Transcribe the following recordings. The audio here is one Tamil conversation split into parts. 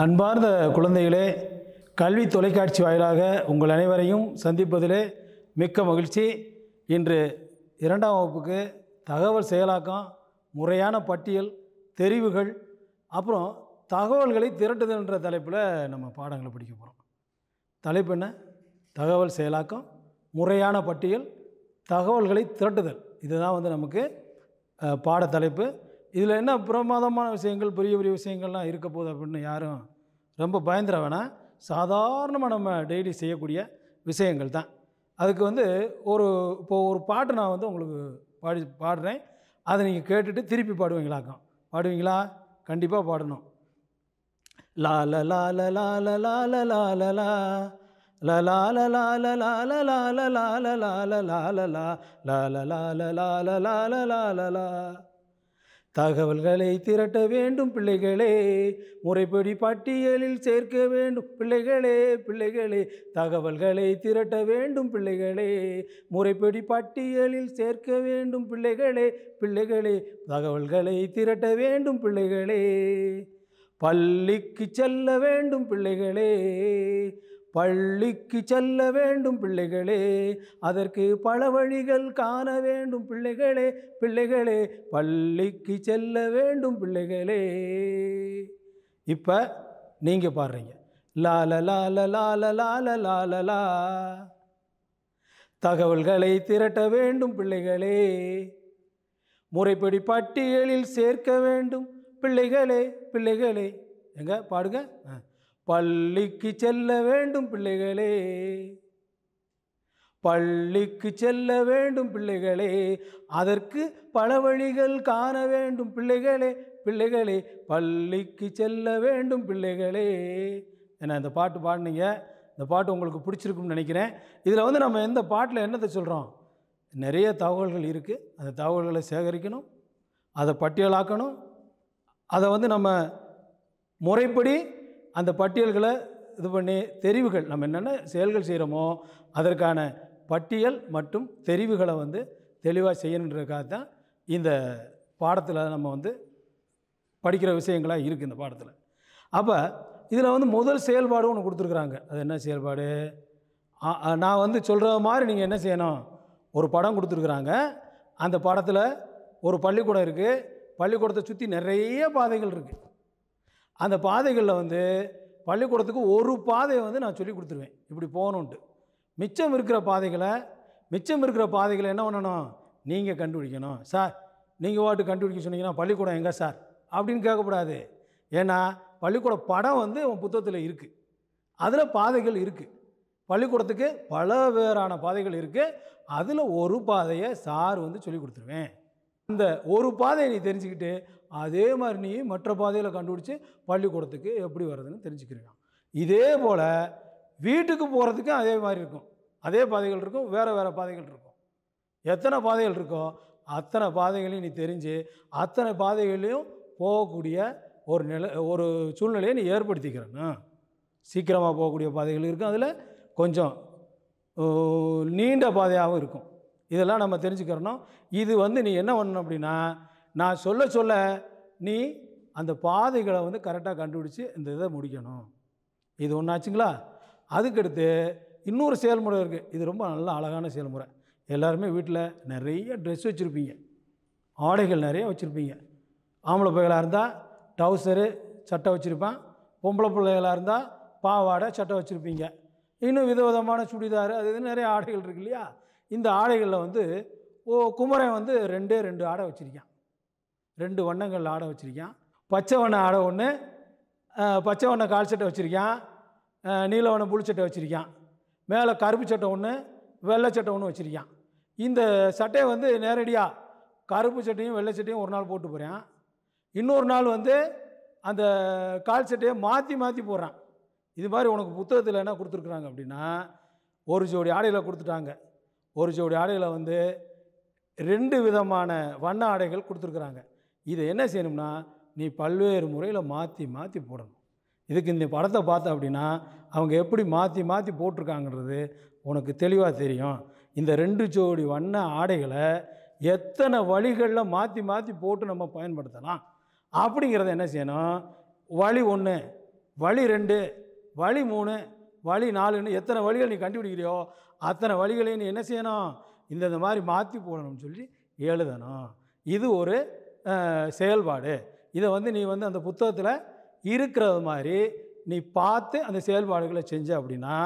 அன்பார்ந்த குழந்தைகளே கல்வி தொலைக்காட்சி வாயிலாக உங்கள் அனைவரையும் சந்திப்பதிலே மிக்க மகிழ்ச்சி இன்று இரண்டாம் வகுப்புக்கு தகவல் செயலாக்கம் முறையான பட்டியல் தெரிவுகள் அப்புறம் தகவல்களை திரட்டுதல் என்ற தலைப்பில் நம்ம பாடங்களை படிக்க போகிறோம் தலைப்பு என்ன தகவல் செயலாக்கம் முறையான பட்டியல் தகவல்களை திரட்டுதல் இதுதான் வந்து நமக்கு பாட தலைப்பு இதில் என்ன பிரமாதமான விஷயங்கள் பெரிய பெரிய விஷயங்கள்லாம் இருக்க போகுது அப்படின்னு யாரும் ரொம்ப பயந்துட வேணாம் சாதாரணமாக நம்ம டெய்லி செய்யக்கூடிய விஷயங்கள் தான் அதுக்கு வந்து ஒரு இப்போது ஒரு பாட்டு நான் வந்து உங்களுக்கு பாடி பாடுறேன் அதை நீங்கள் கேட்டுட்டு திருப்பி பாடுவீங்களாக்கும் பாடுவீங்களா கண்டிப்பாக பாடணும் லால லால லால லால லால லா la லால லால la லால லால லால லால லால லால லால லால லால லால la தகவல்களை திரட்ட வேண்டும் பிள்ளைகளே முறைப்படி பட்டியலில் சேர்க்க வேண்டும் பிள்ளைகளே பிள்ளைகளே தகவல்களை திரட்ட வேண்டும் பிள்ளைகளே முறைப்படி பட்டியலில் சேர்க்க வேண்டும் பிள்ளைகளே பிள்ளைகளே தகவல்களை திரட்ட வேண்டும் பிள்ளைகளே பள்ளிக்கு செல்ல வேண்டும் பிள்ளைகளே பள்ளிக்கு செல்ல வேண்டும் பிள்ளைகளே அதற்கு பல வழிகள் காண வேண்டும் பிள்ளைகளே பிள்ளைகளே பள்ளிக்கு செல்ல வேண்டும் பிள்ளைகளே இப்போ நீங்கள் பாடுறீங்க லால லால லால லால லாலலா தகவல்களை திரட்ட வேண்டும் பிள்ளைகளே முறைப்படி பட்டியலில் சேர்க்க வேண்டும் பிள்ளைகளே பிள்ளைகளே எங்க பாடுங்க ஆ பள்ளிக்கு செல்ல வேண்டும் பிள்ளைகளே பள்ளிக்கு செல்ல வேண்டும் பிள்ளைகளே அதற்கு பல வழிகள் காண வேண்டும் பிள்ளைகளே பிள்ளைகளே பள்ளிக்கு செல்ல வேண்டும் பிள்ளைகளே ஏன்னா இந்த பாட்டு பாடினீங்க இந்த பாட்டு உங்களுக்கு பிடிச்சிருக்கும்னு நினைக்கிறேன் இதில் வந்து நம்ம எந்த பாட்டில் என்னத்தை சொல்கிறோம் நிறைய தகவல்கள் இருக்குது அந்த தகவல்களை சேகரிக்கணும் அதை பட்டியலாக்கணும் அதை வந்து நம்ம முறைப்படி அந்த பட்டியல்களை இது பண்ணி தெரிவுகள் நம்ம என்னென்ன செயல்கள் செய்கிறோமோ அதற்கான பட்டியல் மற்றும் தெரிவுகளை வந்து தெளிவாக செய்யணுன்றதுக்காக தான் இந்த பாடத்தில் நம்ம வந்து படிக்கிற விஷயங்களாக இருக்குது இந்த பாடத்தில் அப்போ இதில் வந்து முதல் செயல்பாடு ஒன்று கொடுத்துருக்குறாங்க அது என்ன செயல்பாடு நான் வந்து சொல்கிற மாதிரி நீங்கள் என்ன செய்யணும் ஒரு படம் கொடுத்துருக்குறாங்க அந்த படத்தில் ஒரு பள்ளிக்கூடம் இருக்குது பள்ளிக்கூடத்தை சுற்றி நிறைய பாதைகள் இருக்குது அந்த பாதைகளில் வந்து பள்ளிக்கூடத்துக்கு ஒரு பாதையை வந்து நான் சொல்லி கொடுத்துருவேன் இப்படி போகணுன்ட்டு மிச்சம் இருக்கிற பாதைகளை மிச்சம் இருக்கிற பாதைகளை என்ன பண்ணணும் நீங்கள் கண்டுபிடிக்கணும் சார் நீங்கள் வாட்டு கண்டுபிடிக்க சொன்னீங்கன்னா பள்ளிக்கூடம் எங்கே சார் அப்படின்னு கேட்கக்கூடாது ஏன்னா பள்ளிக்கூட படம் வந்து உன் புத்தகத்தில் இருக்குது அதில் பாதைகள் இருக்குது பள்ளிக்கூடத்துக்கு பல வேறான பாதைகள் இருக்குது அதில் ஒரு பாதையை சார் வந்து சொல்லி கொடுத்துருவேன் அந்த ஒரு பாதையை நீ தெரிஞ்சுக்கிட்டு அதே மாதிரி நீ மற்ற பாதையில் கண்டுபிடிச்சி பள்ளிக்கூடத்துக்கு எப்படி வர்றதுன்னு தெரிஞ்சுக்கிறீங்க இதே போல் வீட்டுக்கு போகிறதுக்கும் அதே மாதிரி இருக்கும் அதே பாதைகள் இருக்கும் வேறு வேறு பாதைகள் இருக்கும் எத்தனை பாதைகள் இருக்கோ அத்தனை பாதைகளையும் நீ தெரிஞ்சு அத்தனை பாதைகளையும் போகக்கூடிய ஒரு நில ஒரு சூழ்நிலையை நீ ஏற்படுத்திக்கிறேன்னா சீக்கிரமாக போகக்கூடிய பாதைகள் இருக்கும் அதில் கொஞ்சம் நீண்ட பாதையாகவும் இருக்கும் இதெல்லாம் நம்ம தெரிஞ்சுக்கிறோம் இது வந்து நீ என்ன பண்ணணும் அப்படின்னா நான் சொல்ல சொல்ல நீ அந்த பாதைகளை வந்து கரெக்டாக கண்டுபிடிச்சி இந்த இதை முடிக்கணும் இது ஒன்றாச்சுங்களா அதுக்கடுத்து இன்னொரு செயல்முறை இருக்குது இது ரொம்ப நல்ல அழகான செயல்முறை எல்லாருமே வீட்டில் நிறைய ட்ரெஸ் வச்சுருப்பீங்க ஆடைகள் நிறைய வச்சுருப்பீங்க ஆம்பளை பிள்ளைகளாக இருந்தால் டவுசரு சட்டை வச்சுருப்பேன் பொம்பளை பிள்ளைகளாக இருந்தால் பாவாடை சட்டை வச்சுருப்பீங்க இன்னும் விதவிதமான சுடிதார் அது இது நிறைய ஆடைகள் இருக்கு இல்லையா இந்த ஆடைகளில் வந்து ஓ குமரன் வந்து ரெண்டே ரெண்டு ஆடை வச்சுருக்கான் ரெண்டு வண்ணங்கள் ஆடை வச்சுருக்கான் பச்சை வண்ண ஆடை ஒன்று பச்சை வண்ண கால் சட்டை வச்சுருக்கான் வண்ண புளி சட்டை வச்சுருக்கான் மேலே கருப்பு சட்டை ஒன்று வெள்ளை சட்டை ஒன்று வச்சுருக்கான் இந்த சட்டையை வந்து நேரடியாக கருப்பு சட்டையும் வெள்ளை சட்டையும் ஒரு நாள் போட்டு போகிறேன் இன்னொரு நாள் வந்து அந்த கால் சட்டையை மாற்றி மாற்றி போடுறான் இது மாதிரி உனக்கு புத்தகத்தில் என்ன கொடுத்துருக்குறாங்க அப்படின்னா ஒரு ஜோடி ஆடையில் கொடுத்துட்டாங்க ஒரு ஜோடி ஆடையில் வந்து ரெண்டு விதமான வண்ண ஆடைகள் கொடுத்துருக்குறாங்க இதை என்ன செய்யணும்னா நீ பல்வேறு முறையில் மாற்றி மாற்றி போடணும் இதுக்கு இந்த படத்தை பார்த்த அப்படின்னா அவங்க எப்படி மாற்றி மாற்றி போட்டிருக்காங்கன்றது உனக்கு தெளிவாக தெரியும் இந்த ரெண்டு ஜோடி வண்ண ஆடைகளை எத்தனை வழிகளில் மாற்றி மாற்றி போட்டு நம்ம பயன்படுத்தலாம் அப்படிங்கிறத என்ன செய்யணும் வழி ஒன்று வழி ரெண்டு வழி மூணு வழி நாலுன்னு எத்தனை வழிகள் நீ கண்டுபிடிக்கிறியோ அத்தனை வழிகளையும் நீ என்ன செய்யணும் இந்த இந்த மாதிரி மாற்றி போடணும்னு சொல்லி எழுதணும் இது ஒரு செயல்பாடு இதை வந்து நீ வந்து அந்த புத்தகத்தில் இருக்கிறது மாதிரி நீ பார்த்து அந்த செயல்பாடுகளை செஞ்ச அப்படின்னா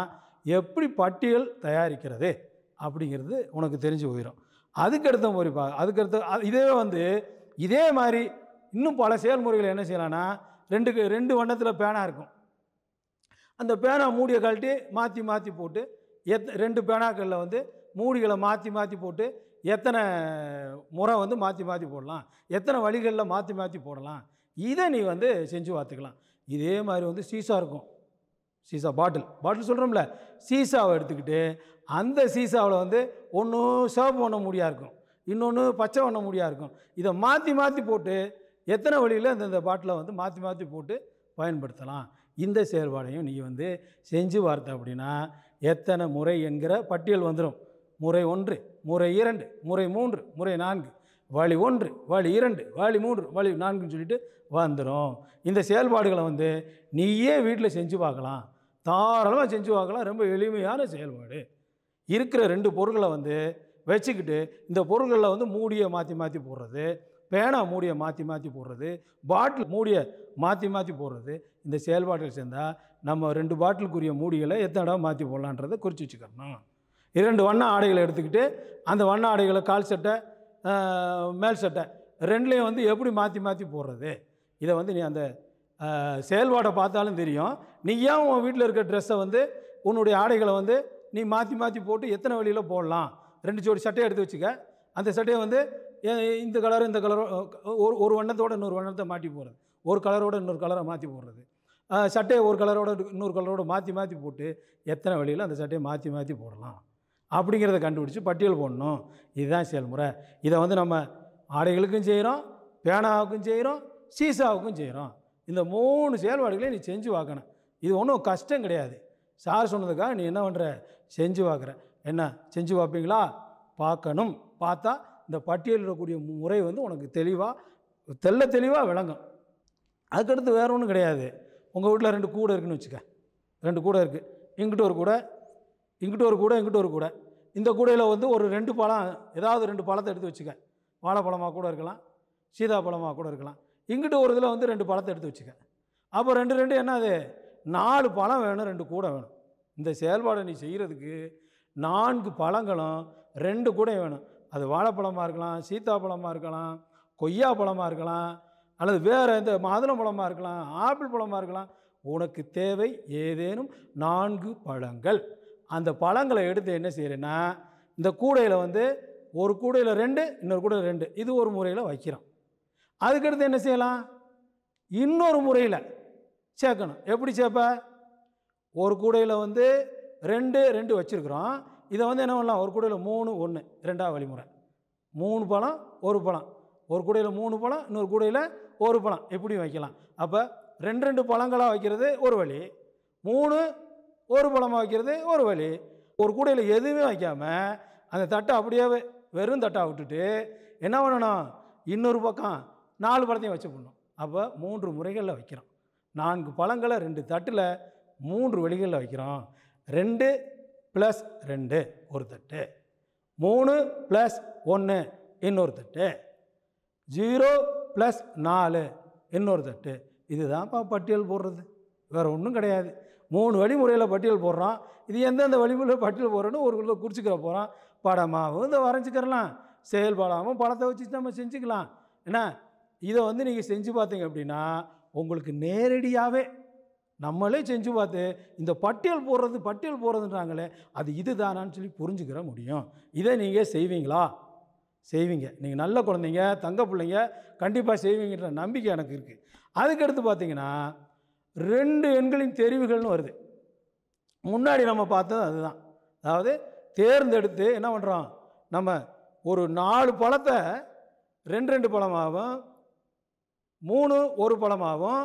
எப்படி பட்டியல் தயாரிக்கிறது அப்படிங்கிறது உனக்கு தெரிஞ்சு போயிடும் அதுக்கடுத்த முறை பா அதுக்கடுத்த இதே வந்து இதே மாதிரி இன்னும் பல செயல்முறைகளை என்ன செய்யலான்னா ரெண்டு ரெண்டு வண்ணத்தில் பேனா இருக்கும் அந்த பேனா மூடியை கழட்டி மாற்றி மாற்றி போட்டு எத் ரெண்டு பேனாக்களில் வந்து மூடிகளை மாற்றி மாற்றி போட்டு எத்தனை முறை வந்து மாற்றி மாற்றி போடலாம் எத்தனை வழிகளில் மாற்றி மாற்றி போடலாம் இதை நீ வந்து செஞ்சு பார்த்துக்கலாம் இதே மாதிரி வந்து சீசா இருக்கும் சீசா பாட்டில் பாட்டில் சொல்கிறோம்ல சீசாவை எடுத்துக்கிட்டு அந்த சீசாவில் வந்து ஒன்று சர்வ் பண்ண முடியாக இருக்கும் இன்னொன்று பச்சை பண்ண முடியாக இருக்கும் இதை மாற்றி மாற்றி போட்டு எத்தனை வழியில் அந்தந்த பாட்டிலை வந்து மாற்றி மாற்றி போட்டு பயன்படுத்தலாம் இந்த செயல்பாடையும் நீ வந்து செஞ்சு பார்த்த அப்படின்னா எத்தனை முறை என்கிற பட்டியல் வந்துடும் முறை ஒன்று முறை இரண்டு முறை மூன்று முறை நான்கு வழி ஒன்று வழி இரண்டு வழி மூன்று வழி நான்குன்னு சொல்லிட்டு வந்துடும் இந்த செயல்பாடுகளை வந்து நீயே வீட்டில் செஞ்சு பார்க்கலாம் தாராளமாக செஞ்சு பார்க்கலாம் ரொம்ப எளிமையான செயல்பாடு இருக்கிற ரெண்டு பொருட்களை வந்து வச்சுக்கிட்டு இந்த பொருட்களில் வந்து மூடியை மாற்றி மாற்றி போடுறது பேனா மூடியை மாற்றி மாற்றி போடுறது பாட்டில் மூடியை மாற்றி மாற்றி போடுறது இந்த செயல்பாடுகள் சேர்ந்தால் நம்ம ரெண்டு பாட்டிலுக்குரிய மூடிகளை எத்தனை இடம் மாற்றி போடலான்றதை குறித்து வச்சுக்கணும் இரண்டு வண்ண ஆடைகளை எடுத்துக்கிட்டு அந்த வண்ண ஆடைகளை கால் சட்டை மேல் சட்டை ரெண்டுலேயும் வந்து எப்படி மாற்றி மாற்றி போடுறது இதை வந்து நீ அந்த செயல்பாடை பார்த்தாலும் தெரியும் நீ ஏன் உன் வீட்டில் இருக்க ட்ரெஸ்ஸை வந்து உன்னுடைய ஆடைகளை வந்து நீ மாற்றி மாற்றி போட்டு எத்தனை வழியில் போடலாம் ரெண்டு ஜோடி சட்டையை எடுத்து வச்சுக்க அந்த சட்டையை வந்து இந்த கலர் இந்த கலரோ ஒரு ஒரு வண்ணத்தோட இன்னொரு வண்ணத்தை மாற்றி போடுறது ஒரு கலரோட இன்னொரு கலரை மாற்றி போடுறது சட்டையை ஒரு கலரோட இன்னொரு கலரோட மாற்றி மாற்றி போட்டு எத்தனை வழியில் அந்த சட்டையை மாற்றி மாற்றி போடலாம் அப்படிங்கிறத கண்டுபிடிச்சி பட்டியல் போடணும் இதுதான் செயல்முறை இதை வந்து நம்ம ஆடைகளுக்கும் செய்கிறோம் பேனாவுக்கும் செய்கிறோம் சீசாவுக்கும் செய்கிறோம் இந்த மூணு செயல்பாடுகளையும் நீ செஞ்சு பார்க்கணும் இது ஒன்றும் கஷ்டம் கிடையாது சார் சொன்னதுக்காக நீ என்ன பண்ணுற செஞ்சு பார்க்குற என்ன செஞ்சு பார்ப்பீங்களா பார்க்கணும் பார்த்தா இந்த பட்டியலிடக்கூடிய முறை வந்து உனக்கு தெளிவாக தெல்ல தெளிவாக விளங்கும் அதுக்கடுத்து வேறு ஒன்றும் கிடையாது உங்கள் வீட்டில் ரெண்டு கூடை இருக்குன்னு வச்சுக்க ரெண்டு கூடை இருக்குது இங்கிட்ட ஒரு கூடை இங்கிட்ட ஒரு கூடை இங்கிட்ட ஒரு கூடை இந்த கூடையில் வந்து ஒரு ரெண்டு பழம் ஏதாவது ரெண்டு பழத்தை எடுத்து வச்சுக்க வாழைப்பழமாக கூட இருக்கலாம் சீதாப்பழமாக கூட இருக்கலாம் இங்கிட்ட ஒரு இதில் வந்து ரெண்டு பழத்தை எடுத்து வச்சுக்க அப்போ ரெண்டு ரெண்டு என்ன அது நாலு பழம் வேணும் ரெண்டு கூடை வேணும் இந்த செயல்பாடை நீ செய்கிறதுக்கு நான்கு பழங்களும் ரெண்டு கூடையும் வேணும் அது வாழைப்பழமாக இருக்கலாம் சீத்தாப்பழமாக இருக்கலாம் கொய்யா பழமாக இருக்கலாம் அல்லது வேறு இந்த மாதுளம் பழமாக இருக்கலாம் ஆப்பிள் பழமாக இருக்கலாம் உனக்கு தேவை ஏதேனும் நான்கு பழங்கள் அந்த பழங்களை எடுத்து என்ன செய்கிறேன்னா இந்த கூடையில் வந்து ஒரு கூடையில் ரெண்டு இன்னொரு கூடையில் ரெண்டு இது ஒரு முறையில் வைக்கிறோம் அதுக்கடுத்து என்ன செய்யலாம் இன்னொரு முறையில் சேர்க்கணும் எப்படி சேர்ப்ப ஒரு கூடையில் வந்து ரெண்டு ரெண்டு வச்சுருக்குறோம் இதை வந்து என்ன பண்ணலாம் ஒரு கூடையில் மூணு ஒன்று ரெண்டாவது வழிமுறை மூணு பழம் ஒரு பழம் ஒரு கூடையில் மூணு பழம் இன்னொரு கூடையில் ஒரு பழம் எப்படி வைக்கலாம் அப்போ ரெண்டு ரெண்டு பழங்களாக வைக்கிறது ஒரு வழி மூணு ஒரு பழமாக வைக்கிறது ஒரு வழி ஒரு கூடையில் எதுவுமே வைக்காமல் அந்த தட்டை அப்படியே வெறும் தட்டாக விட்டுட்டு என்ன பண்ணணும் இன்னொரு பக்கம் நாலு பழத்தையும் வச்சு பண்ணணும் அப்போ மூன்று முறைகளில் வைக்கிறோம் நான்கு பழங்களை ரெண்டு தட்டில் மூன்று வழிகளில் வைக்கிறோம் ரெண்டு ப்ளஸ் ரெண்டு ஒரு தட்டு மூணு ப்ளஸ் ஒன்று இன்னொரு தட்டு ஜீரோ ப்ளஸ் நாலு இன்னொரு தட்டு இதுதான்ப்பா பட்டியல் போடுறது வேறு ஒன்றும் கிடையாது மூணு வழிமுறையில் பட்டியல் போடுறோம் இது எந்தெந்த வழிமுறையில் பட்டியல் போடுறோன்னு ஒரு குறிச்சிக்கிற போகிறோம் படமாகவும் இதை வரைஞ்சிக்கிறலாம் செயல்பாடாகவும் படத்தை வச்சு நம்ம செஞ்சுக்கலாம் என்ன இதை வந்து நீங்கள் செஞ்சு பார்த்தீங்க அப்படின்னா உங்களுக்கு நேரடியாகவே நம்மளே செஞ்சு பார்த்து இந்த பட்டியல் போடுறது பட்டியல் போடுறதுன்றாங்களே அது இது தானான்னு சொல்லி புரிஞ்சுக்கிற முடியும் இதை நீங்கள் செய்வீங்களா செய்வீங்க நீங்கள் நல்ல குழந்தைங்க தங்க பிள்ளைங்க கண்டிப்பாக செய்வீங்கன்ற நம்பிக்கை எனக்கு இருக்குது அதுக்கடுத்து பார்த்தீங்கன்னா ரெண்டு எண்களின் தெரிவுகள்னு வருது முன்னாடி நம்ம பார்த்தது அதுதான் அதாவது தேர்ந்தெடுத்து என்ன பண்ணுறோம் நம்ம ஒரு நாலு பழத்தை ரெண்டு ரெண்டு பழமாகவும் மூணு ஒரு பழமாகவும்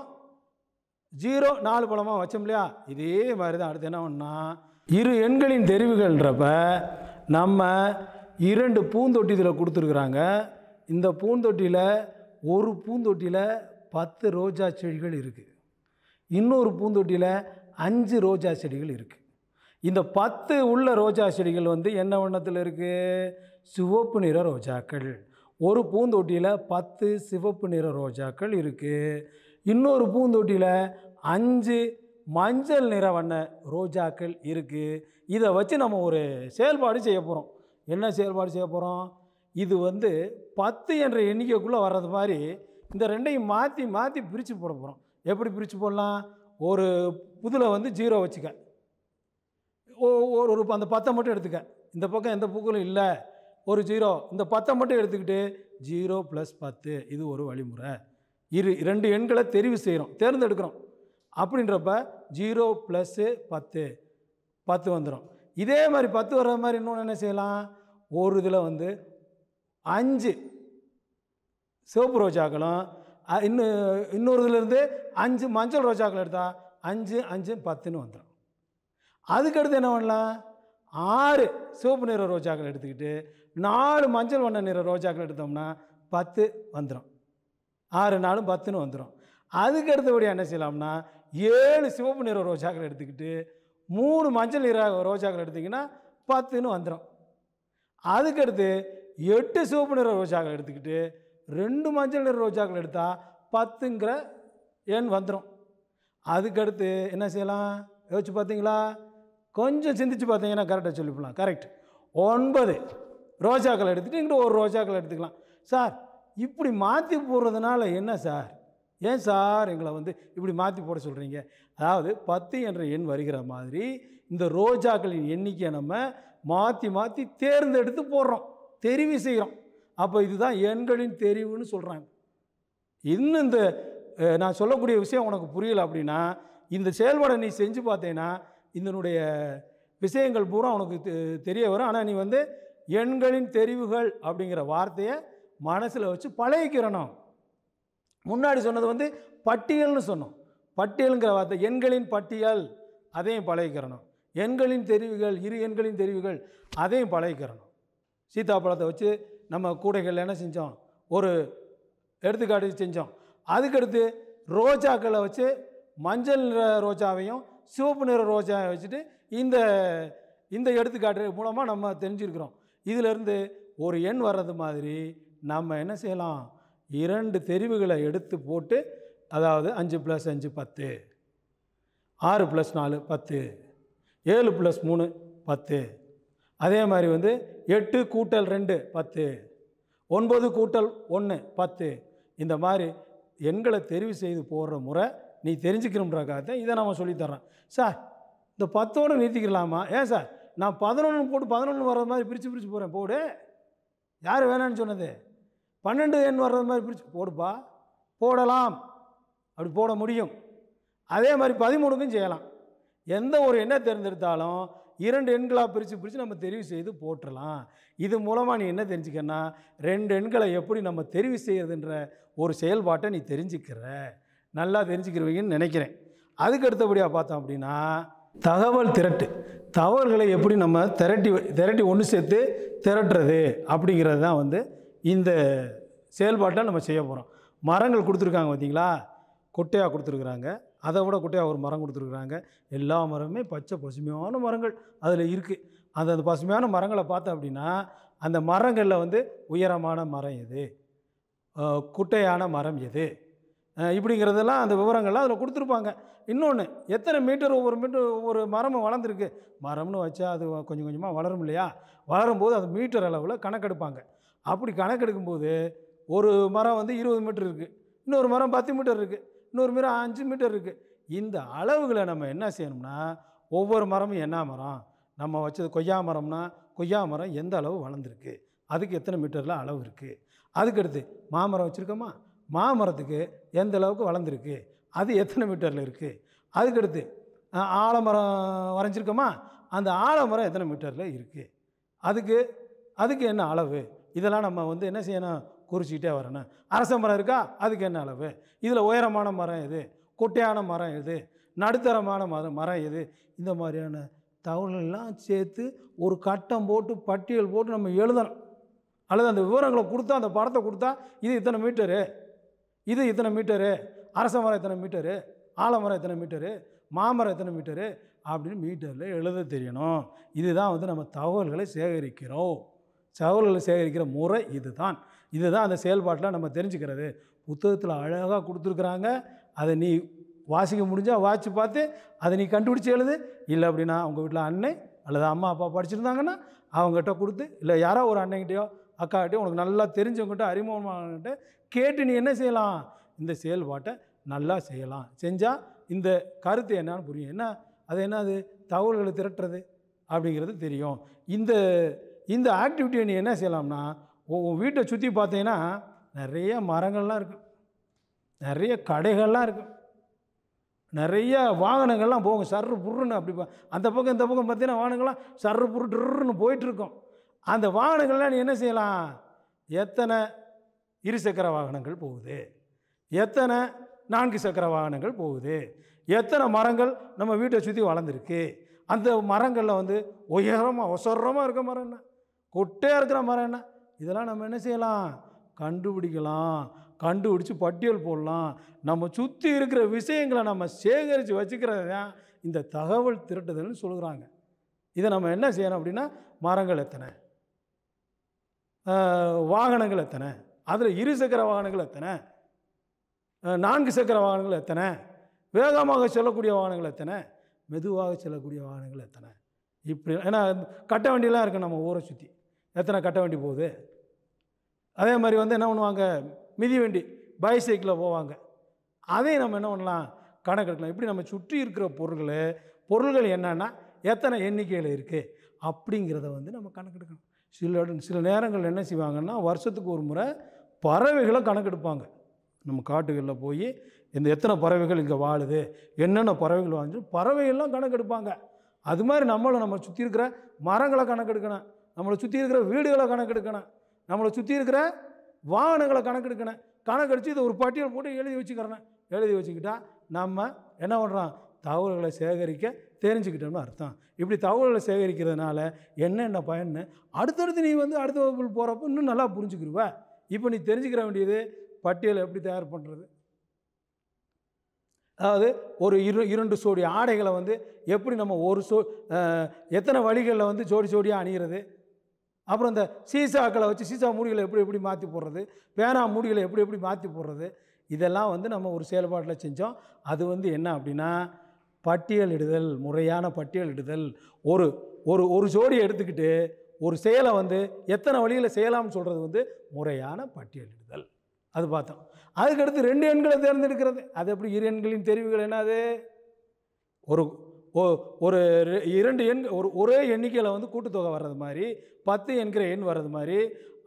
ஜீரோ நாலு பழமாக வச்சோம் இல்லையா இதே மாதிரி தான் அடுத்து என்ன பண்ணால் இரு எண்களின் தெரிவுகள்ன்றப்ப நம்ம இரண்டு பூந்தொட்டி இதில் கொடுத்துருக்குறாங்க இந்த பூந்தொட்டியில் ஒரு பூந்தொட்டியில் பத்து ரோஜா செடிகள் இருக்குது இன்னொரு பூந்தொட்டியில் அஞ்சு ரோஜா செடிகள் இருக்குது இந்த பத்து உள்ள ரோஜா செடிகள் வந்து என்ன வண்ணத்தில் இருக்குது சிவப்பு நிற ரோஜாக்கள் ஒரு பூந்தொட்டியில் பத்து சிவப்பு நிற ரோஜாக்கள் இருக்குது இன்னொரு பூந்தொட்டியில் அஞ்சு மஞ்சள் நிற வண்ண ரோஜாக்கள் இருக்குது இதை வச்சு நம்ம ஒரு செயல்பாடு செய்ய போகிறோம் என்ன செயல்பாடு செய்ய போகிறோம் இது வந்து பத்து என்ற எண்ணிக்கைக்குள்ளே வர்றது மாதிரி இந்த ரெண்டையும் மாற்றி மாற்றி பிரித்து போட போகிறோம் எப்படி பிரித்து போடலாம் ஒரு புதில் வந்து ஜீரோ வச்சுக்க ஒரு ஒரு அந்த பத்தை மட்டும் எடுத்துக்க இந்த பக்கம் எந்த பூக்களும் இல்லை ஒரு ஜீரோ இந்த பத்தை மட்டும் எடுத்துக்கிட்டு ஜீரோ ப்ளஸ் பத்து இது ஒரு வழிமுறை இரு ரெண்டு எண்களை தெரிவு செய்கிறோம் தேர்ந்தெடுக்கிறோம் அப்படின்றப்ப ஜீரோ ப்ளஸ்ஸு பத்து பத்து வந்துடும் இதே மாதிரி பத்து வர்ற மாதிரி இன்னொன்று என்ன செய்யலாம் ஒரு இதில் வந்து அஞ்சு சிவப்பு ரோஜாக்களும் இன்னும் இன்னொரு இதுலேருந்து அஞ்சு மஞ்சள் ரோஜாக்கள் எடுத்தால் அஞ்சு அஞ்சு பத்துன்னு வந்துடும் அதுக்கடுத்து என்ன பண்ணலாம் ஆறு சிவப்பு நிற ரோஜாக்கள் எடுத்துக்கிட்டு நாலு மஞ்சள் வண்ண நிற ரோஜாக்கள் எடுத்தோம்னா பத்து வந்துடும் ஆறு நாளும் பத்துன்னு வந்துடும் அதுக்கு என்ன செய்யலாம்னா ஏழு சிவப்பு நிற ரோஜாக்கள் எடுத்துக்கிட்டு மூணு மஞ்சள் நிற ரோஜாக்கள் எடுத்திங்கன்னா பத்துன்னு வந்துடும் அதுக்கடுத்து எட்டு சிவப்பு நிற ரோஜாக்கள் எடுத்துக்கிட்டு ரெண்டு மஞ்சள் நிற ரோஜாக்கள் எடுத்தால் பத்துங்கிற எண் வந்துடும் அதுக்கடுத்து என்ன செய்யலாம் யோசிச்சு பார்த்தீங்களா கொஞ்சம் சிந்திச்சு பார்த்தீங்கன்னா கரெக்டாக சொல்லிப்பலாம் கரெக்ட் ஒன்பது ரோஜாக்கள் எடுத்துகிட்டு இங்கிட்ட ஒரு ரோஜாக்கள் எடுத்துக்கலாம் சார் இப்படி மாற்றி போடுறதுனால என்ன சார் ஏன் சார் எங்களை வந்து இப்படி மாற்றி போட சொல்கிறீங்க அதாவது பத்து என்ற எண் வருகிற மாதிரி இந்த ரோஜாக்களின் எண்ணிக்கையை நம்ம மாற்றி மாற்றி தேர்ந்தெடுத்து போடுறோம் தெரிவு செய்கிறோம் அப்போ இதுதான் எண்களின் தெரிவுன்னு சொல்கிறாங்க இன்னும் இந்த நான் சொல்லக்கூடிய விஷயம் உனக்கு புரியல அப்படின்னா இந்த செயல்பாடை நீ செஞ்சு பார்த்தேன்னா இதனுடைய விஷயங்கள் பூரா உனக்கு தெரிய வரும் ஆனால் நீ வந்து எண்களின் தெரிவுகள் அப்படிங்கிற வார்த்தையை மனசில் வச்சு பழகிக்கிறணும் முன்னாடி சொன்னது வந்து பட்டியல்னு சொன்னோம் பட்டியலுங்கிற வார்த்தை எண்களின் பட்டியல் அதையும் பழகிக்கிறணும் எண்களின் தெரிவுகள் இரு எண்களின் தெரிவுகள் அதையும் பழகிக்கிறணும் சீத்தாப்பழத்தை வச்சு நம்ம கூடைகளில் என்ன செஞ்சோம் ஒரு எடுத்துக்காட்டு செஞ்சோம் அதுக்கடுத்து ரோஜாக்களை வச்சு மஞ்சள் நிற ரோஜாவையும் சிவப்பு நிற ரோஜாவை வச்சுட்டு இந்த இந்த எடுத்துக்காட்டு மூலமாக நம்ம தெரிஞ்சுருக்கிறோம் இதிலிருந்து ஒரு எண் வர்றது மாதிரி நம்ம என்ன செய்யலாம் இரண்டு தெரிவுகளை எடுத்து போட்டு அதாவது அஞ்சு ப்ளஸ் அஞ்சு பத்து ஆறு ப்ளஸ் நாலு பத்து ஏழு ப்ளஸ் மூணு பத்து அதே மாதிரி வந்து எட்டு கூட்டல் ரெண்டு பத்து ஒன்பது கூட்டல் ஒன்று பத்து இந்த மாதிரி எண்களை தெரிவு செய்து போடுற முறை நீ தெரிஞ்சுக்கணுன்ற தான் இதை நம்ம சொல்லித்தர்றேன் சார் இந்த பத்தோடு நிறுத்திக்கலாமா ஏன் சார் நான் பதினொன்று போட்டு பதினொன்று வர்ற மாதிரி பிரித்து பிரித்து போகிறேன் போடு யார் வேணான்னு சொன்னது பன்னெண்டு எண் வர்றது மாதிரி பிரித்து போடுப்பா போடலாம் அப்படி போட முடியும் அதே மாதிரி பதிமூணுக்கும் செய்யலாம் எந்த ஒரு எண்ணை தேர்ந்தெடுத்தாலும் இரண்டு எண்களாக பிரித்து பிரித்து நம்ம தெரிவு செய்து போட்டுடலாம் இது மூலமாக நீ என்ன தெரிஞ்சுக்கனா ரெண்டு எண்களை எப்படி நம்ம தெரிவு செய்கிறதுன்ற ஒரு செயல்பாட்டை நீ தெரிஞ்சுக்கிற நல்லா தெரிஞ்சுக்கிறவங்கன்னு நினைக்கிறேன் அதுக்கு அடுத்தபடியாக பார்த்தோம் அப்படின்னா தகவல் திரட்டு தகவல்களை எப்படி நம்ம திரட்டி திரட்டி ஒன்று சேர்த்து திரட்டுறது அப்படிங்கிறது தான் வந்து இந்த செயல்பாட்டை நம்ம செய்ய போகிறோம் மரங்கள் கொடுத்துருக்காங்க பார்த்தீங்களா கொட்டையாக கொடுத்துருக்குறாங்க அதை விட குட்டையாக ஒரு மரம் கொடுத்துருக்குறாங்க எல்லா மரமுமே பச்சை பசுமையான மரங்கள் அதில் இருக்குது அந்த அந்த பசுமையான மரங்களை பார்த்தோம் அப்படின்னா அந்த மரங்களில் வந்து உயரமான மரம் எது குட்டையான மரம் எது இப்படிங்கிறதெல்லாம் அந்த விவரங்கள்லாம் அதில் கொடுத்துருப்பாங்க இன்னொன்று எத்தனை மீட்டர் ஒவ்வொரு மீட்டர் ஒவ்வொரு மரமும் வளர்ந்துருக்கு மரம்னு வச்சா அது கொஞ்சம் கொஞ்சமாக வளரும் இல்லையா வளரும்போது அது மீட்டர் அளவில் கணக்கெடுப்பாங்க அப்படி கணக்கெடுக்கும்போது ஒரு மரம் வந்து இருபது மீட்டர் இருக்குது இன்னொரு மரம் பத்து மீட்டர் இருக்குது இன்னொரு மீரம் அஞ்சு மீட்டர் இருக்குது இந்த அளவுகளை நம்ம என்ன செய்யணும்னா ஒவ்வொரு மரமும் என்ன மரம் நம்ம வச்சது கொய்யா மரம்னா கொய்யா மரம் எந்த அளவு வளர்ந்துருக்கு அதுக்கு எத்தனை மீட்டரில் அளவு இருக்குது அதுக்கடுத்து மாமரம் வச்சுருக்கோமா மாமரத்துக்கு எந்த அளவுக்கு வளர்ந்துருக்கு அது எத்தனை மீட்டரில் இருக்குது அதுக்கடுத்து ஆலமரம் வரைஞ்சிருக்கோமா அந்த ஆலமரம் எத்தனை மீட்டரில் இருக்குது அதுக்கு அதுக்கு என்ன அளவு இதெல்லாம் நம்ம வந்து என்ன செய்யணும் குறிச்சிக்கிட்டே வரணும் அரச மரம் இருக்கா அதுக்கு என்ன அளவு இதில் உயரமான மரம் எது குட்டையான மரம் எது நடுத்தரமான மரம் மரம் எது இந்த மாதிரியான தகவல்கள்லாம் சேர்த்து ஒரு கட்டம் போட்டு பட்டியல் போட்டு நம்ம எழுதணும் அல்லது அந்த விவரங்களை கொடுத்தா அந்த படத்தை கொடுத்தா இது இத்தனை மீட்டரு இது இத்தனை மீட்டரு அரச மரம் இத்தனை மீட்டரு ஆலமரம் இத்தனை மீட்டரு மாமரம் எத்தனை மீட்டரு அப்படின்னு மீட்டரில் எழுத தெரியணும் இதுதான் வந்து நம்ம தகவல்களை சேகரிக்கிறோம் தகவல்களை சேகரிக்கிற முறை இதுதான் இதை தான் அந்த செயல்பாட்டில் நம்ம தெரிஞ்சுக்கிறது புத்தகத்தில் அழகாக கொடுத்துருக்குறாங்க அதை நீ வாசிக்க முடிஞ்சால் வாசி பார்த்து அதை நீ கண்டுபிடிச்சி எழுது இல்லை அப்படின்னா அவங்க வீட்டில் அண்ணன் அல்லது அம்மா அப்பா படிச்சிருந்தாங்கன்னா அவங்ககிட்ட கொடுத்து இல்லை யாரோ ஒரு அண்ணங்கிட்டையோ அக்காகிட்டையோ உனக்கு நல்லா தெரிஞ்சவங்ககிட்ட அறிமுகமாகிட்ட கேட்டு நீ என்ன செய்யலாம் இந்த செயல்பாட்டை நல்லா செய்யலாம் செஞ்சால் இந்த கருத்து என்னான்னு புரியும் என்ன அது என்ன அது தகவல்களை திரட்டுறது அப்படிங்கிறது தெரியும் இந்த இந்த ஆக்டிவிட்டியை நீ என்ன செய்யலாம்னா உன் வீட்டை சுற்றி பார்த்தீங்கன்னா நிறைய மரங்கள்லாம் இருக்கும் நிறைய கடைகள்லாம் இருக்கும் நிறைய வாகனங்கள்லாம் போகும் சர்ரு புருன்னு அப்படி அந்த பக்கம் இந்த பக்கம் பார்த்தீங்கன்னா வாகனங்கள்லாம் சர்ரு புரு டுருன்னு போயிட்டுருக்கோம் அந்த வாகனங்கள்லாம் நீ என்ன செய்யலாம் எத்தனை இருசக்கர வாகனங்கள் போகுது எத்தனை நான்கு சக்கர வாகனங்கள் போகுது எத்தனை மரங்கள் நம்ம வீட்டை சுற்றி வளர்ந்துருக்கு அந்த மரங்களில் வந்து உயரமாக ஒசரமாக இருக்க மரம் என்ன கொட்டே இருக்கிற மரம் என்ன இதெல்லாம் நம்ம என்ன செய்யலாம் கண்டுபிடிக்கலாம் கண்டுபிடிச்சி பட்டியல் போடலாம் நம்ம சுற்றி இருக்கிற விஷயங்களை நம்ம சேகரித்து வச்சுக்கிறது தான் இந்த தகவல் திரட்டுதல்னு சொல்கிறாங்க இதை நம்ம என்ன செய்யணும் அப்படின்னா மரங்கள் எத்தனை வாகனங்கள் எத்தனை அதில் இரு சக்கர வாகனங்கள் எத்தனை நான்கு சக்கர வாகனங்கள் எத்தனை வேகமாக செல்லக்கூடிய வாகனங்கள் எத்தனை மெதுவாக செல்லக்கூடிய வாகனங்கள் எத்தனை இப்படி ஏன்னா கட்ட வண்டியெலாம் இருக்குது நம்ம ஊரை சுற்றி எத்தனை கட்ட வண்டி போகுது அதே மாதிரி வந்து என்ன பண்ணுவாங்க மிதி வண்டி பைசைக்கிளில் போவாங்க அதையும் நம்ம என்ன பண்ணலாம் கணக்கெடுக்கலாம் இப்படி நம்ம சுற்றி இருக்கிற பொருள் பொருள்கள் என்னென்னா எத்தனை எண்ணிக்கையில் இருக்குது அப்படிங்கிறத வந்து நம்ம கணக்கெடுக்கணும் சில சில நேரங்கள் என்ன செய்வாங்கன்னா வருஷத்துக்கு ஒரு முறை பறவைகளை கணக்கெடுப்பாங்க நம்ம காட்டுகளில் போய் இந்த எத்தனை பறவைகள் இங்கே வாழுது என்னென்ன பறவைகள் வாழ்ந்து பறவைகள்லாம் கணக்கெடுப்பாங்க அது மாதிரி நம்மளும் நம்ம சுற்றி இருக்கிற மரங்களை கணக்கெடுக்கணும் நம்மளை சுற்றி இருக்கிற வீடுகளை கணக்கெடுக்கணும் நம்மளை சுற்றி இருக்கிற வாகனங்களை கணக்கெடுக்கணும் கணக்கெடுத்து இதை ஒரு பட்டியல் போட்டு எழுதி வச்சுக்கிறேன் எழுதி வச்சுக்கிட்டா நம்ம என்ன பண்ணுறோம் தகவல்களை சேகரிக்க தெரிஞ்சுக்கிட்டோம்னு அர்த்தம் இப்படி தகவல்களை சேகரிக்கிறதுனால என்னென்ன பயன்னு அடுத்தடுத்து நீ வந்து அடுத்த வகுப்பில் போகிறப்ப இன்னும் நல்லா புரிஞ்சுக்கிருவ இப்போ நீ தெரிஞ்சுக்கிற வேண்டியது பட்டியலை எப்படி தயார் பண்ணுறது அதாவது ஒரு இரு இரண்டு சோடி ஆடைகளை வந்து எப்படி நம்ம ஒரு சோ எத்தனை வழிகளில் வந்து ஜோடி ஜோடியாக அணிகிறது அப்புறம் இந்த சீசாக்களை வச்சு சீசா மூடிகளை எப்படி எப்படி மாற்றி போடுறது பேனா மூடிகளை எப்படி எப்படி மாற்றி போடுறது இதெல்லாம் வந்து நம்ம ஒரு செயல்பாட்டில் செஞ்சோம் அது வந்து என்ன அப்படின்னா பட்டியலிடுதல் முறையான பட்டியலிடுதல் ஒரு ஒரு ஒரு ஜோடியை எடுத்துக்கிட்டு ஒரு செயலை வந்து எத்தனை வழியில் செய்யலாம்னு சொல்கிறது வந்து முறையான பட்டியலிடுதல் அது பார்த்தோம் அதுக்கடுத்து ரெண்டு எண்களை தேர்ந்தெடுக்கிறது அது எப்படி இரு எண்களின் தெரிவுகள் என்னது ஒரு ஒரு இரண்டு எண் ஒரு ஒரே எண்ணிக்கையில் வந்து கூட்டுத்தொகை வர்றது மாதிரி பத்து என்கிற எண் வர்றது மாதிரி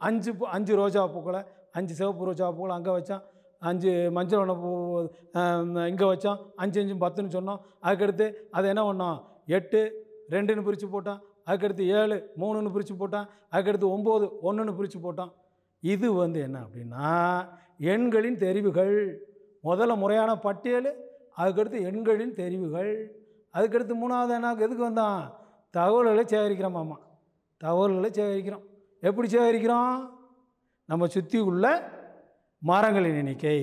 அஞ்சு அஞ்சு ரோஜா பூக்களை அஞ்சு சிவப்பு ரோஜா பூக்களை அங்கே வச்சான் அஞ்சு மஞ்சள் வண்ண பூ இங்கே வச்சான் அஞ்சு அஞ்சு பத்துன்னு சொன்னோம் அதுக்கடுத்து அதை என்ன பண்ணோம் எட்டு ரெண்டுன்னு பிரித்து போட்டான் அதுக்கடுத்து ஏழு மூணுன்னு பிரித்து போட்டான் அதுக்கடுத்து ஒம்பது ஒன்றுன்னு பிரித்து போட்டான் இது வந்து என்ன அப்படின்னா எண்களின் தெரிவுகள் முதல்ல முறையான பட்டியல் அதுக்கடுத்து எண்களின் தெரிவுகள் அதுக்கடுத்து மூணாவது என்ன எதுக்கு வந்தான் தகவல்களை சேகரிக்கிறோம் மாமா தகவல்களை சேகரிக்கிறோம் எப்படி சேகரிக்கிறோம் நம்ம சுற்றி உள்ள மரங்களின் எண்ணிக்கை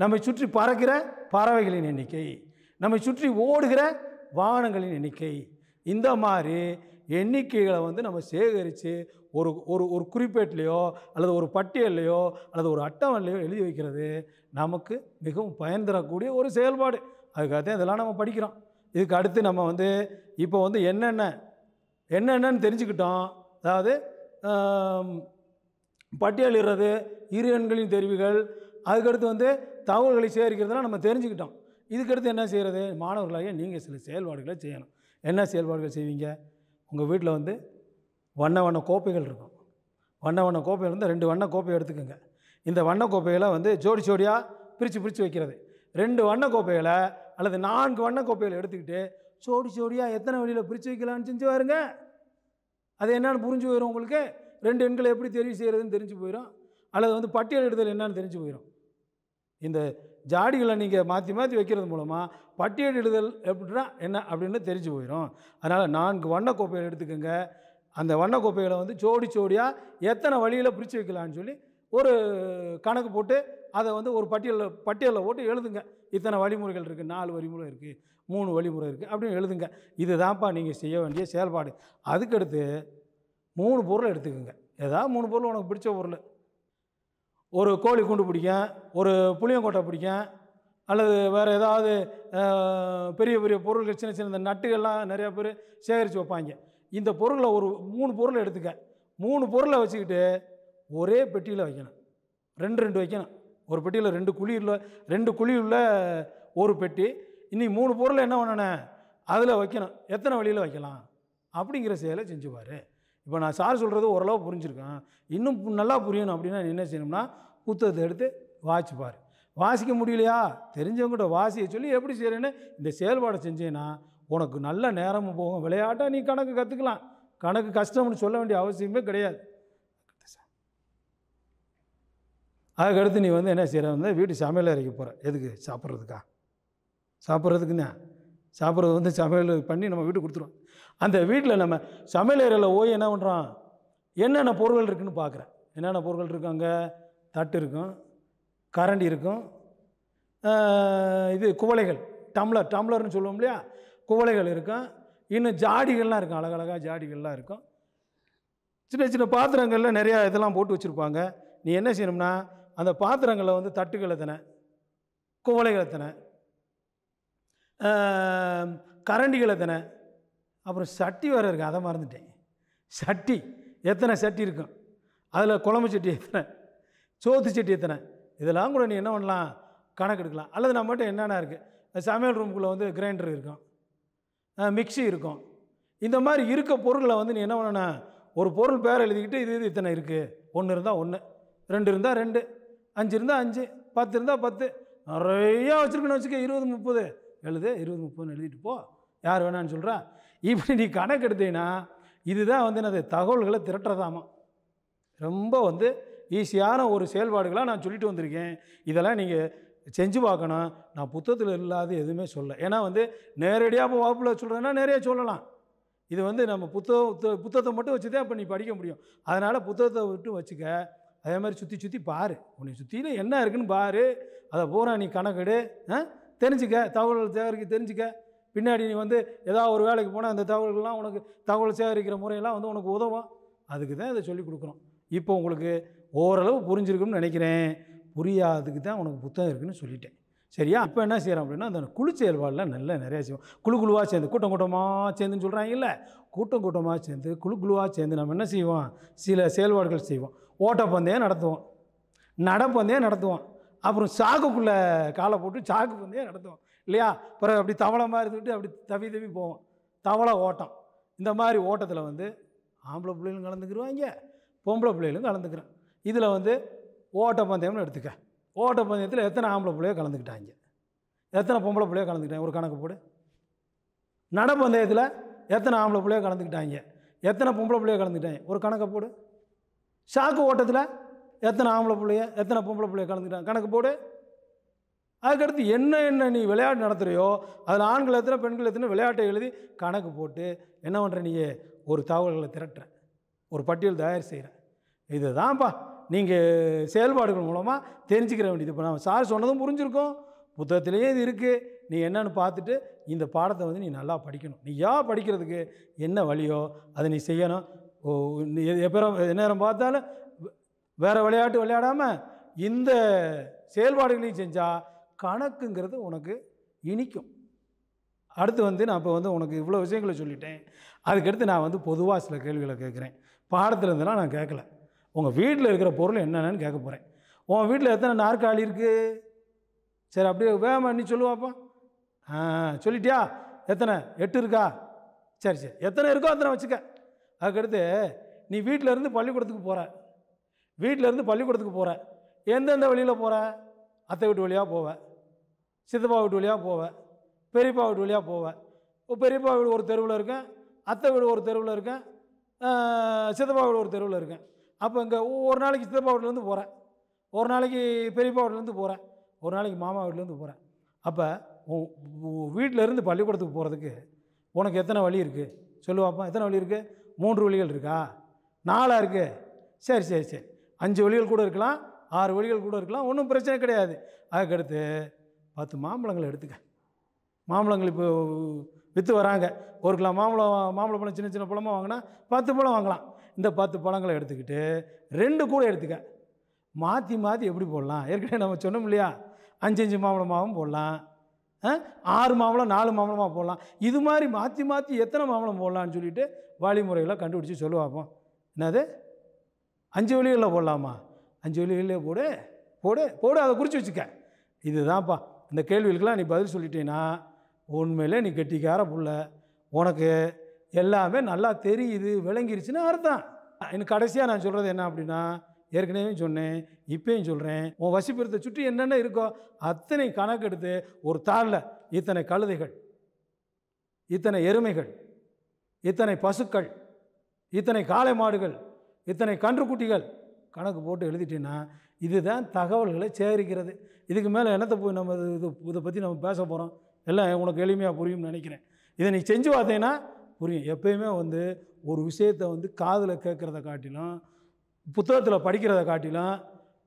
நம்மை சுற்றி பறக்கிற பறவைகளின் எண்ணிக்கை நம்மை சுற்றி ஓடுகிற வாகனங்களின் எண்ணிக்கை இந்த மாதிரி எண்ணிக்கைகளை வந்து நம்ம சேகரித்து ஒரு ஒரு ஒரு குறிப்பேட்லேயோ அல்லது ஒரு பட்டியல்லையோ அல்லது ஒரு அட்டவணையிலையோ எழுதி வைக்கிறது நமக்கு மிகவும் பயன் தரக்கூடிய ஒரு செயல்பாடு அதுக்காக தான் இதெல்லாம் நம்ம படிக்கிறோம் இதுக்கு அடுத்து நம்ம வந்து இப்போ வந்து என்னென்ன என்னென்னு தெரிஞ்சுக்கிட்டோம் அதாவது பட்டியலிடுறது இரு எண்களின் தெரிவுகள் அதுக்கடுத்து வந்து தகவல்களை சேகரிக்கிறதுலாம் நம்ம தெரிஞ்சுக்கிட்டோம் இதுக்கடுத்து என்ன செய்கிறது மாணவர்களாக நீங்கள் சில செயல்பாடுகளை செய்யணும் என்ன செயல்பாடுகள் செய்வீங்க உங்கள் வீட்டில் வந்து வண்ண வண்ண கோப்பைகள் இருக்கும் வண்ண வண்ண கோப்பைகள் இருந்தால் ரெண்டு வண்ண கோப்பை எடுத்துக்கோங்க இந்த வண்ண கோப்பைகளை வந்து ஜோடி ஜோடியாக பிரித்து பிரித்து வைக்கிறது ரெண்டு வண்ண கோப்பைகளை அல்லது நான்கு வண்ண கோப்பைகள் எடுத்துக்கிட்டு சோடி சோடியாக எத்தனை வழியில் பிரித்து வைக்கலான்னு செஞ்சு பாருங்க அது என்னென்னு புரிஞ்சு போயிடும் உங்களுக்கு ரெண்டு எண்களை எப்படி தெரிவு செய்கிறதுன்னு தெரிஞ்சு போயிடும் அல்லது வந்து பட்டியல் எடுத்தல் என்னான்னு தெரிஞ்சு போயிடும் இந்த ஜாடிகளை நீங்கள் மாற்றி மாற்றி வைக்கிறது மூலமாக பட்டியலிடுதல் எப்படின்னா என்ன அப்படின்னு தெரிஞ்சு போயிடும் அதனால் நான்கு வண்ண கோப்பைகள் எடுத்துக்கோங்க அந்த வண்ண கோப்பைகளை வந்து சோடி சோடியாக எத்தனை வழியில் பிரித்து வைக்கலான்னு சொல்லி ஒரு கணக்கு போட்டு அதை வந்து ஒரு பட்டியலில் பட்டியலில் போட்டு எழுதுங்க இத்தனை வழிமுறைகள் இருக்குது நாலு வழிமுறை இருக்குது மூணு வழிமுறை இருக்குது அப்படின்னு எழுதுங்க இதுதான்ப்பா நீங்கள் செய்ய வேண்டிய செயல்பாடு அதுக்கடுத்து மூணு பொருளை எடுத்துக்கோங்க ஏதாவது மூணு பொருள் உனக்கு பிடிச்ச பொருள் ஒரு கோழி குண்டு பிடிக்கும் ஒரு புளியங்கொட்டை பிடிக்கும் அல்லது வேறு ஏதாவது பெரிய பெரிய பொருள்கள் சின்ன சின்ன இந்த நட்டுகள்லாம் நிறையா பேர் சேகரித்து வைப்பாங்க இந்த பொருளை ஒரு மூணு பொருளை எடுத்துக்க மூணு பொருளை வச்சுக்கிட்டு ஒரே பெட்டியில் வைக்கணும் ரெண்டு ரெண்டு வைக்கணும் ஒரு பெட்டியில் ரெண்டு குழி இல்லை ரெண்டு குழி உள்ள ஒரு பெட்டி இன்றைக்கி மூணு பொருளை என்ன பண்ணணும் அதில் வைக்கணும் எத்தனை வழியில் வைக்கலாம் அப்படிங்கிற செயலை செஞ்சுப்பார் இப்போ நான் சார் சொல்கிறது ஓரளவு புரிஞ்சுருக்கேன் இன்னும் நல்லா புரியணும் அப்படின்னா என்ன செய்யணும்னா புத்தகத்தை எடுத்து வாசிப்பார் வாசிக்க முடியலையா தெரிஞ்சவங்கிட்ட வாசியை சொல்லி எப்படி செய்கிறேன்னு இந்த செயல்பாடை செஞ்சேன்னா உனக்கு நல்ல நேரமும் போகும் விளையாட்டாக நீ கணக்கு கற்றுக்கலாம் கணக்கு கஷ்டம்னு சொல்ல வேண்டிய அவசியமே கிடையாது அதுக்கடுத்து நீ வந்து என்ன செய்கிற வந்து வீட்டு சமையல் அறைக்கு போகிற எதுக்கு சாப்பிட்றதுக்கா சாப்பிட்றதுக்குண்ணே சாப்பிட்றது வந்து சமையல் பண்ணி நம்ம வீட்டுக்கு கொடுத்துருவோம் அந்த வீட்டில் நம்ம சமையல் அறையில் ஓய் என்ன பண்ணுறோம் என்னென்ன பொருட்கள் இருக்குதுன்னு பார்க்குறேன் என்னென்ன பொருட்கள் இருக்கும் அங்கே தட்டு இருக்கும் கரண்டி இருக்கும் இது குவளைகள் டம்ளர் டம்ளர்னு சொல்லுவோம் இல்லையா குவளைகள் இருக்கும் இன்னும் ஜாடிகள்லாம் இருக்கும் அழகழகாக ஜாடிகள்லாம் இருக்கும் சின்ன சின்ன பாத்திரங்களில் நிறையா இதெல்லாம் போட்டு வச்சுருப்பாங்க நீ என்ன செய்யணும்னா அந்த பாத்திரங்களை வந்து தட்டுகள் எத்தனை குவளைகள் எத்தனை கரண்டிகள் எத்தனை அப்புறம் சட்டி வேறு இருக்குது அதை மறந்துட்டேன் சட்டி எத்தனை சட்டி இருக்கும் அதில் குழம்பு சட்டி எத்தனை சோத்து சட்டி எத்தனை இதெல்லாம் கூட நீ என்ன பண்ணலாம் கணக்கு எடுக்கலாம் அல்லது மட்டும் என்னென்ன இருக்குது சமையல் ரூமுக்குள்ளே வந்து கிரைண்டர் இருக்கும் மிக்சி இருக்கும் இந்த மாதிரி இருக்க பொருளை வந்து நீ என்ன பண்ணணும் ஒரு பொருள் பேர் எழுதிக்கிட்டு இது இது இத்தனை இருக்குது ஒன்று இருந்தால் ஒன்று ரெண்டு இருந்தால் ரெண்டு அஞ்சு இருந்தால் அஞ்சு பத்து இருந்தால் பத்து நிறையா வச்சுருக்கணும் வச்சுக்க இருபது முப்பது எழுது இருபது முப்பதுன்னு எழுதிட்டு போ யார் வேணாம்னு சொல்கிறேன் இப்படி நீ கணக்கு எடுத்தீங்கன்னா இதுதான் வந்து என்னது தகவல்களை திரட்டுறதாமா ரொம்ப வந்து ஈஸியான ஒரு செயல்பாடுகளாக நான் சொல்லிட்டு வந்திருக்கேன் இதெல்லாம் நீங்கள் செஞ்சு பார்க்கணும் நான் புத்தகத்தில் இல்லாத எதுவுமே சொல்ல ஏன்னா வந்து நேரடியாக இப்போ வகுப்பில் சொல்கிறேன்னா நிறைய சொல்லலாம் இது வந்து நம்ம புத்தக புத்தகத்தை மட்டும் வச்சு தான் இப்போ நீ படிக்க முடியும் அதனால் புத்தகத்தை விட்டு வச்சுக்க அதே மாதிரி சுற்றி சுற்றி பாரு உன்னை சுற்றியில் என்ன இருக்குன்னு பாரு அதை பூரா நீ கணக்கெடு தெரிஞ்சுக்க தகவல் சேகரிக்க தெரிஞ்சுக்க பின்னாடி நீ வந்து ஏதாவது ஒரு வேலைக்கு போனால் அந்த தகவல்கள்லாம் உனக்கு தகவல் சேகரிக்கிற முறையெல்லாம் வந்து உனக்கு உதவும் அதுக்கு தான் இதை சொல்லிக் கொடுக்குறோம் இப்போ உங்களுக்கு ஓரளவு புரிஞ்சிருக்குன்னு நினைக்கிறேன் புரியாததுக்கு தான் உனக்கு புத்தகம் இருக்குன்னு சொல்லிட்டேன் சரியா இப்போ என்ன செய்கிறோம் அப்படின்னா அந்த குழு செயல்பாடெலாம் நல்ல நிறையா செய்வோம் குழு குழுவாக சேர்ந்து கூட்டம் கூட்டமாக சேர்ந்துன்னு சொல்கிறாங்கல்ல கூட்டம் கூட்டமாக சேர்ந்து குழு குழுவாக சேர்ந்து நம்ம என்ன செய்வோம் சில செயல்பாடுகள் செய்வோம் ஓட்டப்பந்தயம் நடத்துவோம் நடப்பந்தயம் நடத்துவோம் அப்புறம் சாக்குக்குள்ளே காலை போட்டு சாக்கு பந்தயம் நடத்துவோம் இல்லையா பிறகு அப்படி தவளை மாதிரி இருந்துட்டு அப்படி தவி தவி போவோம் தவளை ஓட்டம் இந்த மாதிரி ஓட்டத்தில் வந்து ஆம்பளை பிள்ளைகளும் கலந்துக்கிடுவாங்க பொம்பளை பிள்ளைகளும் கலந்துக்கிறேன் இதில் வந்து ஓட்டப்பந்தயம்னு எடுத்துக்க ஓட்டப்பந்தயத்தில் எத்தனை ஆம்பளை பிள்ளையோ கலந்துக்கிட்டாங்க எத்தனை பொம்பளை பிள்ளையோ கலந்துக்கிட்டாங்க ஒரு கணக்கு போடு நடப்பந்தயத்தில் எத்தனை ஆம்பளை பிள்ளையோ கலந்துக்கிட்டாங்க எத்தனை பொம்பளை பிள்ளையோ கலந்துக்கிட்டாங்க ஒரு கணக்கை போடு ஷாக்கு ஓட்டத்தில் எத்தனை ஆம்பளை பிள்ளைய எத்தனை பொம்பளை பிள்ளைய கலந்துக்கிட்டாங்க கணக்கு போடு அதுக்கடுத்து என்ன என்ன நீ விளையாட்டு நடத்துகிறையோ அதில் ஆண்கள் எத்தனை பெண்கள் எத்தனை விளையாட்டை எழுதி கணக்கு போட்டு என்ன பண்ணுற நீ ஒரு தகவல்களை திரட்டுற ஒரு பட்டியல் தயார் செய்கிற இதுதான்ப்பா நீங்கள் செயல்பாடுகள் மூலமாக தெரிஞ்சுக்கிற வேண்டியது இப்போ நம்ம சார் சொன்னதும் புரிஞ்சுருக்கோம் புத்தகத்திலேயே இது இருக்குது நீ என்னென்னு பார்த்துட்டு இந்த பாடத்தை வந்து நீ நல்லா படிக்கணும் நீ யா படிக்கிறதுக்கு என்ன வழியோ அதை நீ செய்யணும் ஓ எப்பறம் நேரம் பார்த்தாலும் வேறு விளையாட்டு விளையாடாமல் இந்த செயல்பாடுகளையும் செஞ்சால் கணக்குங்கிறது உனக்கு இனிக்கும் அடுத்து வந்து நான் இப்போ வந்து உனக்கு இவ்வளோ விஷயங்களை சொல்லிட்டேன் அதுக்கடுத்து நான் வந்து பொதுவாக சில கேள்விகளை கேட்குறேன் பாடத்தில் இருந்தெல்லாம் நான் கேட்கல உங்கள் வீட்டில் இருக்கிற பொருள் என்னென்னு கேட்க போகிறேன் உன் வீட்டில் எத்தனை நாற்காலி இருக்குது சரி அப்படியே வேகமாக நீ சொல்லுவாப்பா ஆ சொல்லிட்டியா எத்தனை எட்டு இருக்கா சரி சரி எத்தனை இருக்கோ அத்தனை வச்சுக்க அதுக்கடுத்து நீ வீட்டிலேருந்து பள்ளிக்கூடத்துக்கு போகிற வீட்டிலேருந்து பள்ளிக்கூடத்துக்கு போகிற எந்தெந்த வழியில் போகிற அத்தை வீட்டு வழியாக போவேன் சித்தப்பா வீட்டு வழியாக போவேன் பெரியப்பா வீட்டு வழியாக போவேன் பெரியப்பா வீடு ஒரு தெருவில் இருக்கேன் அத்தை வீடு ஒரு தெருவில் இருக்கேன் சித்தப்பா வீடு ஒரு தெருவில் இருக்கேன் அப்போ இங்கே ஒரு நாளைக்கு சித்தப்பா வீட்டிலேருந்து போகிறேன் ஒரு நாளைக்கு பெரியப்பா வீட்டிலேருந்து போகிறேன் ஒரு நாளைக்கு மாமா வீட்டிலேருந்து போகிறேன் அப்போ வீட்டிலேருந்து பள்ளிக்கூடத்துக்கு போகிறதுக்கு உனக்கு எத்தனை வழி இருக்குது சொல்லுவாப்பா எத்தனை வழி இருக்குது மூன்று வழிகள் இருக்கா நாலாக இருக்குது சரி சரி சரி அஞ்சு வழிகள் கூட இருக்கலாம் ஆறு வழிகள் கூட இருக்கலாம் ஒன்றும் பிரச்சனை கிடையாது அதுக்கடுத்து பத்து மாம்பழங்களை எடுத்துக்க மாம்பழங்கள் இப்போ விற்று வராங்க ஒரு கிலோ மாம்பழம் மாம்பழ பழம் சின்ன சின்ன பழமாக வாங்கினா பத்து பழம் வாங்கலாம் இந்த பத்து பழங்களை எடுத்துக்கிட்டு ரெண்டு கூட எடுத்துக்க மாற்றி மாற்றி எப்படி போடலாம் ஏற்கனவே நம்ம சொன்னோம் இல்லையா அஞ்சு அஞ்சு மாம்பழமாகவும் போடலாம் ஆறு மாம்பழம் நாலு மாம்பழமாக போடலாம் இது மாதிரி மாற்றி மாற்றி எத்தனை மாம்பழம் போடலான்னு சொல்லிட்டு வழிமுறைகளை கண்டுபிடிச்சி சொல்லுவாப்போம் என்னது அஞ்சு வழிகளில் போடலாமா அஞ்சு வழிகளிலே போடு போடு போடு அதை குறித்து வச்சுக்க இதுதான்ப்பா இந்த கேள்விகளுக்கெல்லாம் நீ பதில் சொல்லிட்டேன்னா உண்மையிலே நீ கெட்டிக்கார புள்ள உனக்கு எல்லாமே நல்லா தெரியுது விளங்கிருச்சுன்னு அர்த்தம் இன்னும் கடைசியாக நான் சொல்கிறது என்ன அப்படின்னா ஏற்கனவே சொன்னேன் இப்பயும் சொல்கிறேன் உன் வசிப்பிடத்தை சுற்றி என்னென்ன இருக்கோ அத்தனை கணக்கெடுத்து ஒரு தாளில் இத்தனை கழுதைகள் இத்தனை எருமைகள் இத்தனை பசுக்கள் இத்தனை காளை மாடுகள் இத்தனை கன்றுக்குட்டிகள் கணக்கு போட்டு எழுதிட்டேன்னா இதுதான் தகவல்களை சேகரிக்கிறது இதுக்கு மேலே என்னத்தை போய் நம்ம இது இதை பற்றி நம்ம பேச போகிறோம் எல்லாம் உனக்கு எளிமையாக புரியும்னு நினைக்கிறேன் இதை நீ செஞ்சு பார்த்தீங்கன்னா புரியும் எப்பயுமே வந்து ஒரு விஷயத்தை வந்து காதில் கேட்குறத காட்டிலும் புத்தகத்தில் படிக்கிறத காட்டிலும்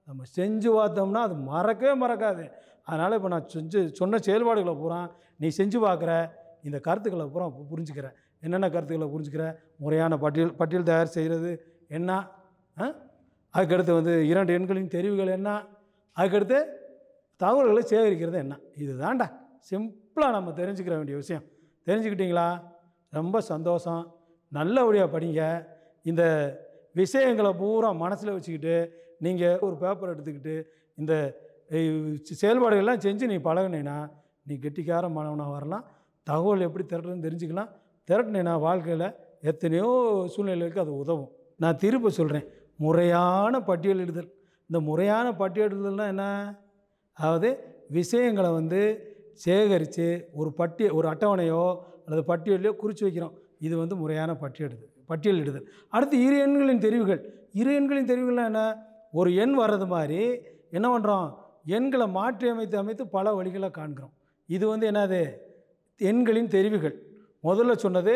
நம்ம செஞ்சு பார்த்தோம்னா அது மறக்கவே மறக்காது அதனால் இப்போ நான் செஞ்சு சொன்ன செயல்பாடுகளை பூரா நீ செஞ்சு பார்க்குற இந்த கருத்துக்களை பூரா புரிஞ்சுக்கிற என்னென்ன கருத்துக்களை புரிஞ்சுக்கிற முறையான பட்டியல் பட்டியல் தயார் செய்கிறது என்ன அதுக்கடுத்து வந்து இரண்டு எண்களின் தெரிவுகள் என்ன அதுக்கடுத்து தகவல்களை சேகரிக்கிறது என்ன இது தான்டா சிம்பிளாக நம்ம தெரிஞ்சுக்கிற வேண்டிய விஷயம் தெரிஞ்சுக்கிட்டிங்களா ரொம்ப சந்தோஷம் நல்லபடியாக படிங்க இந்த விஷயங்களை பூரா மனசில் வச்சுக்கிட்டு நீங்கள் ஒரு பேப்பர் எடுத்துக்கிட்டு இந்த செயல்பாடுகள்லாம் செஞ்சு நீ பழகினேன்னா நீ கெட்டிக்கார மனவனாக வரலாம் தகவல் எப்படி திரட்டுறதுன்னு தெரிஞ்சுக்கலாம் திரட்டினா வாழ்க்கையில் எத்தனையோ சூழ்நிலைகளுக்கு அது உதவும் நான் திருப்ப சொல்கிறேன் முறையான பட்டியலிடுதல் இந்த முறையான பட்டியலிடுதல்னால் என்ன அதாவது விஷயங்களை வந்து சேகரித்து ஒரு பட்டிய ஒரு அட்டவணையோ அல்லது பட்டியலையோ குறித்து வைக்கிறோம் இது வந்து முறையான பட்டியலிடுது பட்டியலிடுதல் அடுத்து இரு எண்களின் தெரிவுகள் இரு எண்களின் தெரிவுகள்லாம் என்ன ஒரு எண் வர்றது மாதிரி என்ன பண்ணுறோம் எண்களை மாற்றி அமைத்து அமைத்து பல வழிகளை காண்கிறோம் இது வந்து என்னது எண்களின் தெரிவுகள் முதல்ல சொன்னது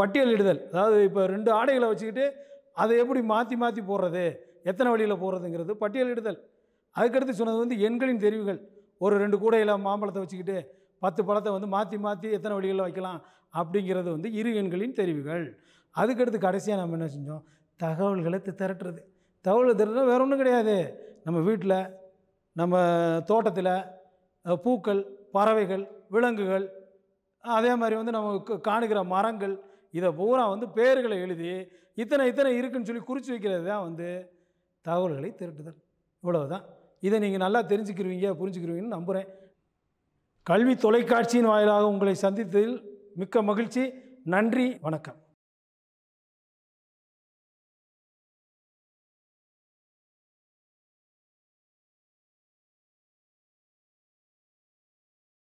பட்டியலிடுதல் அதாவது இப்போ ரெண்டு ஆடைகளை வச்சுக்கிட்டு அதை எப்படி மாற்றி மாற்றி போடுறது எத்தனை வழியில் போடுறதுங்கிறது பட்டியலிடுதல் அதுக்கடுத்து சொன்னது வந்து எண்களின் தெரிவுகள் ஒரு ரெண்டு கூடையில் மாம்பழத்தை வச்சுக்கிட்டு பத்து படத்தை வந்து மாற்றி மாற்றி எத்தனை வழிகளில் வைக்கலாம் அப்படிங்கிறது வந்து இரு எண்களின் தெரிவுகள் அதுக்கடுத்து கடைசியாக நம்ம என்ன செஞ்சோம் தகவல்களை திரட்டுறது தகவல் திரட்டுறது வேறு ஒன்றும் கிடையாது நம்ம வீட்டில் நம்ம தோட்டத்தில் பூக்கள் பறவைகள் விலங்குகள் அதே மாதிரி வந்து நம்ம காணுகிற மரங்கள் இதை பூரா வந்து பேர்களை எழுதி இத்தனை இத்தனை இருக்குன்னு சொல்லி குறித்து வைக்கிறது தான் வந்து தகவல்களை திரட்டுதல் இவ்வளவு தான் இதை நீங்கள் நல்லா தெரிஞ்சுக்கிருவீங்க புரிஞ்சுக்கிருவீங்கன்னு நம்புகிறேன் கல்வி தொலைக்காட்சியின் வாயிலாக உங்களை சந்தித்ததில் மிக்க மகிழ்ச்சி நன்றி வணக்கம்